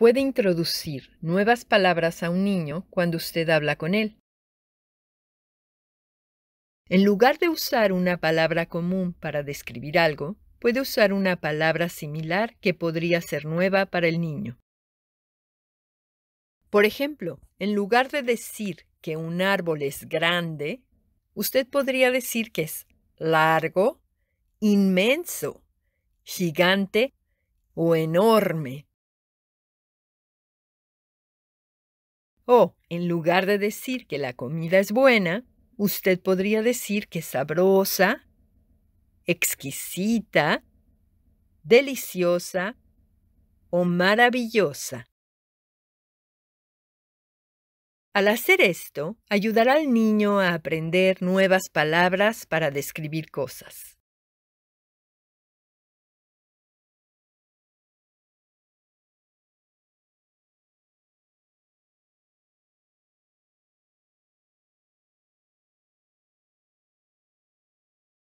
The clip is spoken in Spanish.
puede introducir nuevas palabras a un niño cuando usted habla con él. En lugar de usar una palabra común para describir algo, puede usar una palabra similar que podría ser nueva para el niño. Por ejemplo, en lugar de decir que un árbol es grande, usted podría decir que es largo, inmenso, gigante o enorme. O, en lugar de decir que la comida es buena, usted podría decir que es sabrosa, exquisita, deliciosa o maravillosa. Al hacer esto, ayudará al niño a aprender nuevas palabras para describir cosas.